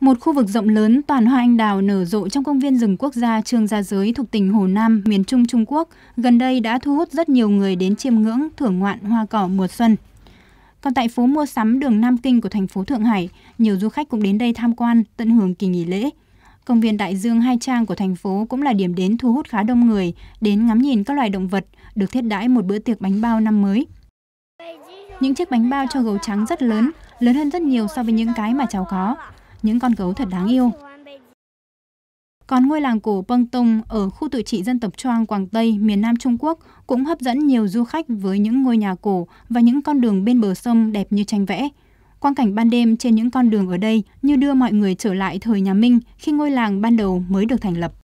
Một khu vực rộng lớn toàn hoa anh đào nở rộ trong công viên rừng quốc gia Trương Gia Giới thuộc tỉnh Hồ Nam, miền Trung Trung Quốc, gần đây đã thu hút rất nhiều người đến chiêm ngưỡng thưởng ngoạn hoa cỏ mùa xuân. Còn tại phố mua sắm đường Nam Kinh của thành phố Thượng Hải, nhiều du khách cũng đến đây tham quan, tận hưởng kỳ nghỉ lễ. Công viên Đại Dương Hai Trang của thành phố cũng là điểm đến thu hút khá đông người đến ngắm nhìn các loài động vật, được thiết đãi một bữa tiệc bánh bao năm mới. Những chiếc bánh bao cho gấu trắng rất lớn, lớn hơn rất nhiều so với những cái mà cháu có những con gấu thật đáng yêu. Còn ngôi làng cổ Pâng tung ở khu tự trị dân tộc Choang Quảng Tây, miền Nam Trung Quốc cũng hấp dẫn nhiều du khách với những ngôi nhà cổ và những con đường bên bờ sông đẹp như tranh vẽ. Quang cảnh ban đêm trên những con đường ở đây như đưa mọi người trở lại thời nhà Minh khi ngôi làng ban đầu mới được thành lập.